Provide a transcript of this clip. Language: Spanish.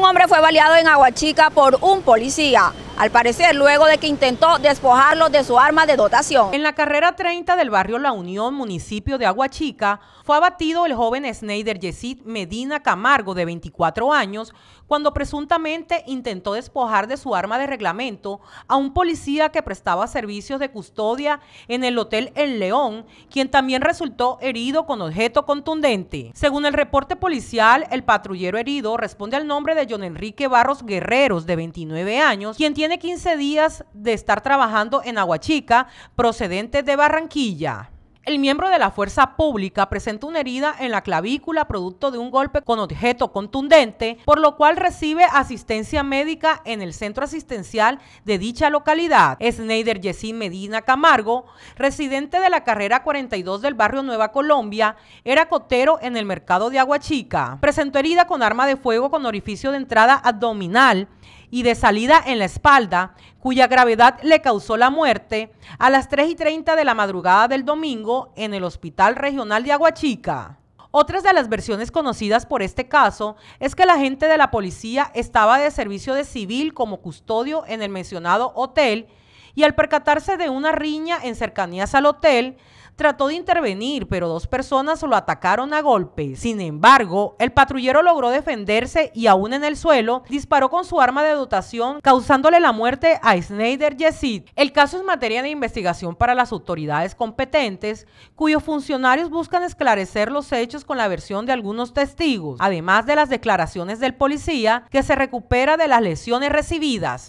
un hombre fue baleado en Aguachica por un policía al parecer luego de que intentó despojarlo de su arma de dotación. En la carrera 30 del barrio La Unión, municipio de Aguachica, fue abatido el joven Snyder Yesid Medina Camargo, de 24 años, cuando presuntamente intentó despojar de su arma de reglamento a un policía que prestaba servicios de custodia en el Hotel El León, quien también resultó herido con objeto contundente. Según el reporte policial, el patrullero herido responde al nombre de John Enrique Barros Guerreros, de 29 años, quien tiene tiene 15 días de estar trabajando en Aguachica, procedente de Barranquilla. El miembro de la fuerza pública presentó una herida en la clavícula producto de un golpe con objeto contundente, por lo cual recibe asistencia médica en el centro asistencial de dicha localidad. Sneider Yesin Medina Camargo, residente de la carrera 42 del barrio Nueva Colombia, era cotero en el mercado de Aguachica. Presentó herida con arma de fuego con orificio de entrada abdominal y de salida en la espalda, cuya gravedad le causó la muerte, a las 3 y 30 de la madrugada del domingo en el Hospital Regional de Aguachica. Otras de las versiones conocidas por este caso es que la gente de la policía estaba de servicio de civil como custodio en el mencionado hotel y al percatarse de una riña en cercanías al hotel, trató de intervenir, pero dos personas lo atacaron a golpe. Sin embargo, el patrullero logró defenderse y aún en el suelo disparó con su arma de dotación, causándole la muerte a Snyder Yesid. El caso es materia de investigación para las autoridades competentes, cuyos funcionarios buscan esclarecer los hechos con la versión de algunos testigos, además de las declaraciones del policía que se recupera de las lesiones recibidas.